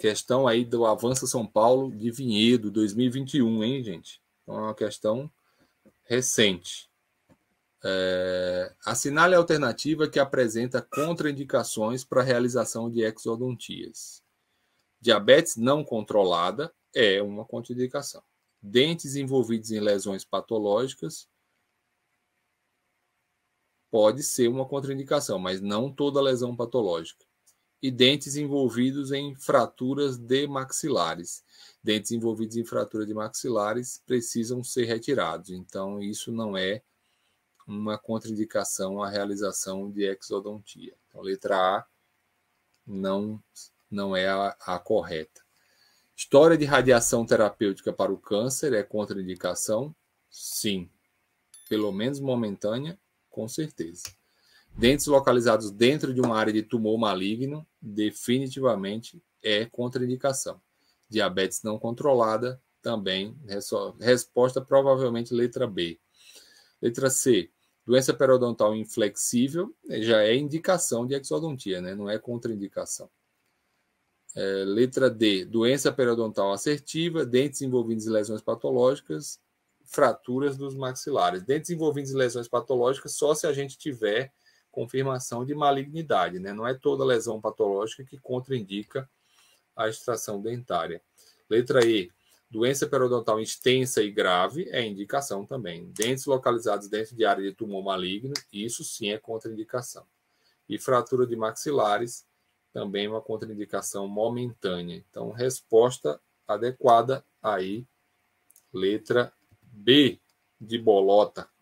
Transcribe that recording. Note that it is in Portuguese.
Questão aí do Avança São Paulo de Vinhedo 2021, hein, gente? Então é uma questão recente. É, assinale a alternativa que apresenta contraindicações para a realização de exodontias. Diabetes não controlada é uma contraindicação. Dentes envolvidos em lesões patológicas pode ser uma contraindicação, mas não toda lesão patológica e dentes envolvidos em fraturas de maxilares. Dentes envolvidos em fratura de maxilares precisam ser retirados. Então, isso não é uma contraindicação à realização de exodontia. Então, letra A não, não é a, a correta. História de radiação terapêutica para o câncer é contraindicação? Sim. Pelo menos momentânea, com certeza dentes localizados dentro de uma área de tumor maligno, definitivamente é contraindicação. Diabetes não controlada, também resposta provavelmente letra B. Letra C, doença periodontal inflexível, já é indicação de exodontia, né? não é contraindicação. É, letra D, doença periodontal assertiva, dentes envolvidos em lesões patológicas, fraturas dos maxilares. Dentes envolvidos em lesões patológicas só se a gente tiver confirmação de malignidade, né? Não é toda lesão patológica que contraindica a extração dentária. Letra E. Doença periodontal extensa e grave é indicação também. Dentes localizados dentro de área de tumor maligno, isso sim é contraindicação. E fratura de maxilares, também uma contraindicação momentânea. Então, resposta adequada aí, letra B de bolota.